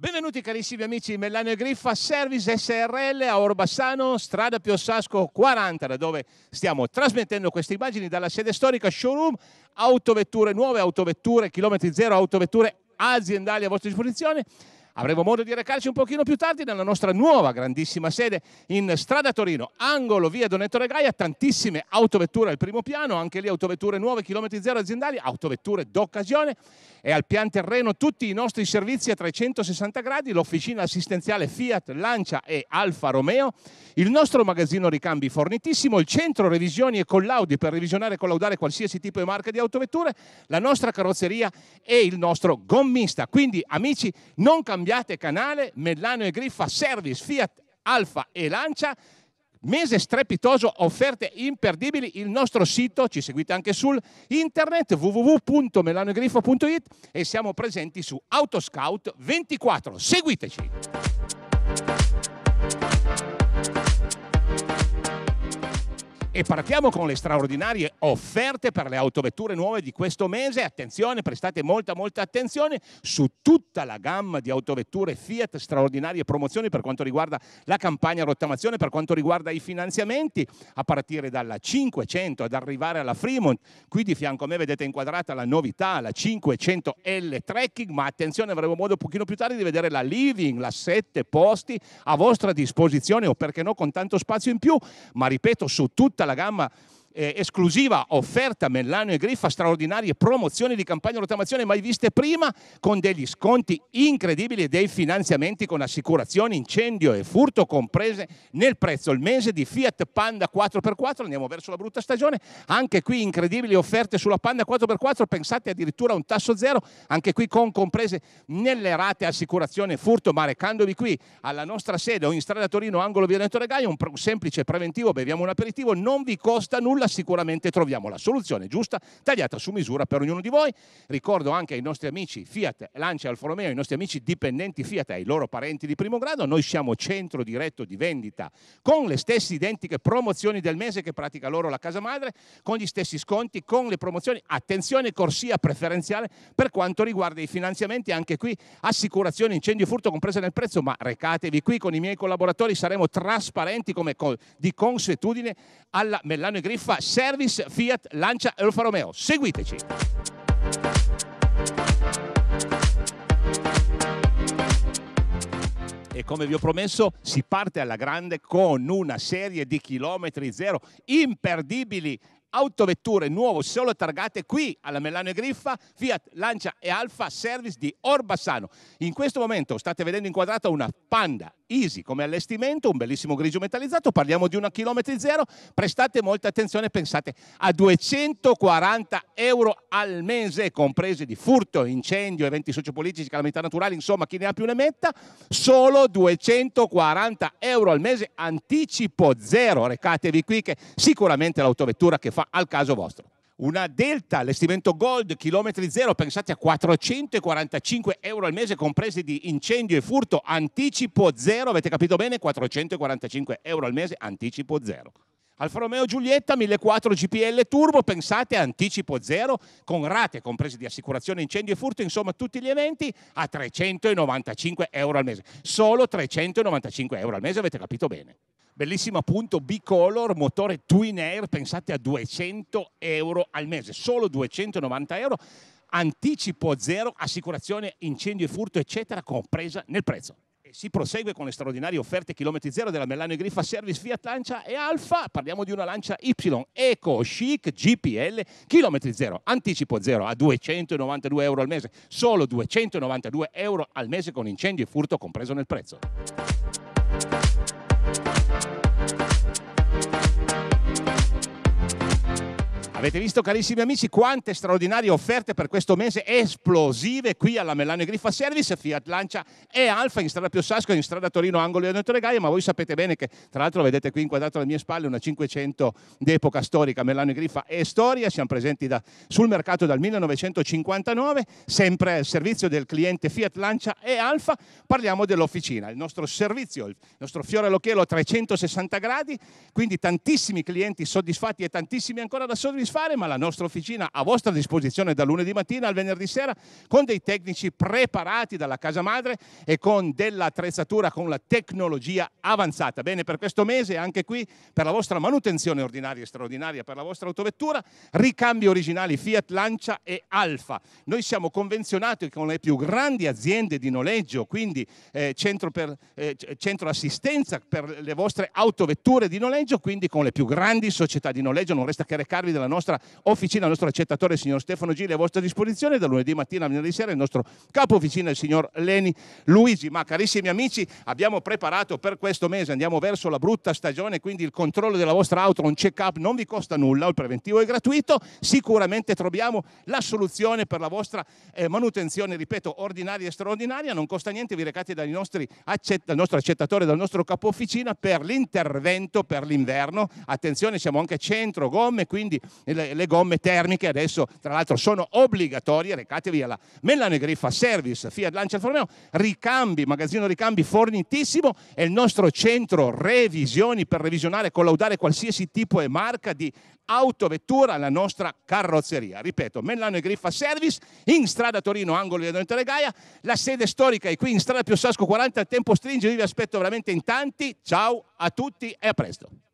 Benvenuti carissimi amici Mellano e Griffa, Service SRL a Orbassano, strada Piossasco 40, da dove stiamo trasmettendo queste immagini dalla sede storica showroom, autovetture nuove, autovetture, chilometri zero, autovetture aziendali a vostra disposizione. Avremo modo di recarci un pochino più tardi nella nostra nuova grandissima sede in strada Torino, angolo via Don Ettore Gaia, tantissime autovetture al primo piano, anche lì autovetture nuove, chilometri zero aziendali, autovetture d'occasione e al pian terreno tutti i nostri servizi a 360 gradi, l'officina assistenziale Fiat, Lancia e Alfa Romeo, il nostro magazzino ricambi fornitissimo, il centro revisioni e collaudi per revisionare e collaudare qualsiasi tipo e marca di autovetture, la nostra carrozzeria e il nostro gommista. Quindi amici, non cambiate cambiate canale, Mellano e Griffa, Service, Fiat, Alfa e Lancia, mese strepitoso, offerte imperdibili, il nostro sito, ci seguite anche sul internet www.melanoegriffo.it e siamo presenti su Autoscout24, seguiteci! E partiamo con le straordinarie offerte per le autovetture nuove di questo mese. Attenzione, prestate molta molta attenzione su tutta la gamma di autovetture Fiat, straordinarie promozioni per quanto riguarda la campagna rottamazione, per quanto riguarda i finanziamenti, a partire dalla 500 ad arrivare alla Fremont. Qui di fianco a me vedete inquadrata la novità, la 500 L Trekking, ma attenzione, avremo modo un pochino più tardi di vedere la Living, la 7 posti a vostra disposizione o perché no con tanto spazio in più, ma ripeto su tutta tutta la gamma eh, esclusiva offerta Mellano e Griffa, straordinarie promozioni di campagna rotamazione mai viste prima, con degli sconti incredibili e dei finanziamenti con assicurazioni, incendio e furto comprese nel prezzo. Il mese di Fiat Panda 4x4, andiamo verso la brutta stagione, anche qui incredibili offerte sulla Panda 4x4, pensate addirittura a un tasso zero, anche qui con comprese nelle rate assicurazione e furto, ma recandovi qui alla nostra sede o in strada Torino, angolo via Gaia, un, un semplice preventivo, beviamo un aperitivo, non vi costa nulla nulla, sicuramente troviamo la soluzione giusta, tagliata su misura per ognuno di voi. Ricordo anche ai nostri amici Fiat, Lancia Alfa Romeo, ai nostri amici dipendenti Fiat, e ai loro parenti di primo grado, noi siamo centro diretto di vendita con le stesse identiche promozioni del mese che pratica loro la casa madre, con gli stessi sconti, con le promozioni, attenzione corsia preferenziale per quanto riguarda i finanziamenti, anche qui assicurazione, incendio e furto compresa nel prezzo, ma recatevi qui con i miei collaboratori, saremo trasparenti come di consuetudine alla Mellano e Griffa Alfa Service Fiat lancia Alfa Romeo. Seguiteci. e come vi ho promesso si parte alla grande con una serie di chilometri zero imperdibili autovetture nuove solo targate qui alla Melano e Griffa, Fiat, Lancia e Alfa Service di Orbassano. In questo momento state vedendo inquadrata una Panda Easy come allestimento, un bellissimo grigio metallizzato, parliamo di una chilometri zero, prestate molta attenzione, pensate a 240 euro al mese, compresi di furto, incendio, eventi sociopolitici, calamità naturali, insomma chi ne ha più ne metta, solo 240 euro al mese, anticipo zero, recatevi qui che sicuramente l'autovettura che fa fa al caso vostro. Una Delta allestimento Gold, chilometri zero, pensate a 445 euro al mese, compresi di incendio e furto, anticipo zero, avete capito bene? 445 euro al mese, anticipo zero. Alfa Romeo Giulietta 1400 GPL Turbo, pensate a anticipo zero, con rate comprese di assicurazione, incendio e furto, insomma tutti gli eventi a 395 euro al mese. Solo 395 euro al mese, avete capito bene bellissimo appunto B-Color, motore Twin Air, pensate a 200 euro al mese, solo 290 euro, anticipo zero, assicurazione, incendio e furto eccetera compresa nel prezzo. si prosegue con le straordinarie offerte chilometri zero della Melano e Griffa Service Fiat Lancia e Alfa, parliamo di una Lancia Y Eco Chic GPL, chilometri zero, anticipo zero a 292 euro al mese, solo 292 euro al mese con incendio e furto compreso nel prezzo. Avete visto carissimi amici quante straordinarie offerte per questo mese esplosive qui alla Melano e Griffa Service, Fiat Lancia e Alfa in strada Pio Sasco, in strada Torino Angolo e Antonio Gaia, ma voi sapete bene che tra l'altro vedete qui inquadrato alle mie spalle una 500 d'epoca storica Melano e Griffa e Storia, siamo presenti da, sul mercato dal 1959, sempre al servizio del cliente Fiat Lancia e Alfa, parliamo dell'officina, il nostro servizio, il nostro fiore all'occhiello a 360 gradi, quindi tantissimi clienti soddisfatti e tantissimi ancora da soddisfare soddisfare, ma la nostra officina a vostra disposizione da lunedì mattina al venerdì sera con dei tecnici preparati dalla casa madre e con dell'attrezzatura con la tecnologia avanzata. Bene, per questo mese anche qui per la vostra manutenzione ordinaria e straordinaria per la vostra autovettura, ricambi originali Fiat Lancia e Alfa. Noi siamo convenzionati con le più grandi aziende di noleggio, quindi eh, centro, per, eh, centro assistenza per le vostre autovetture di noleggio, quindi con le più grandi società di noleggio, non resta che recarvi della nostra nostra officina, il nostro accettatore, il signor Stefano Gili, a vostra disposizione da lunedì mattina a venerdì sera, il nostro capo officina, il signor Leni Luigi. Ma carissimi amici, abbiamo preparato per questo mese, andiamo verso la brutta stagione, quindi il controllo della vostra auto, un check-up non vi costa nulla, il preventivo è gratuito, sicuramente troviamo la soluzione per la vostra eh, manutenzione, ripeto, ordinaria e straordinaria, non costa niente, vi recate dal accett- nostro accettatore, dal nostro capo officina per l'intervento per l'inverno. Attenzione, siamo anche centro gomme, quindi le, gomme termiche adesso tra l'altro sono obbligatorie, recatevi alla Mellane Griffa Service, Fiat Lancia Alfa ricambi, magazzino ricambi fornitissimo, è il nostro centro revisioni per revisionare e collaudare qualsiasi tipo e marca di autovettura alla nostra carrozzeria. Ripeto, Mellano e Griffa Service in strada Torino, angolo di Dante Gaia. La sede storica è qui in strada Piosasco 40. Il tempo stringe, io vi aspetto veramente in tanti. Ciao a tutti e a presto.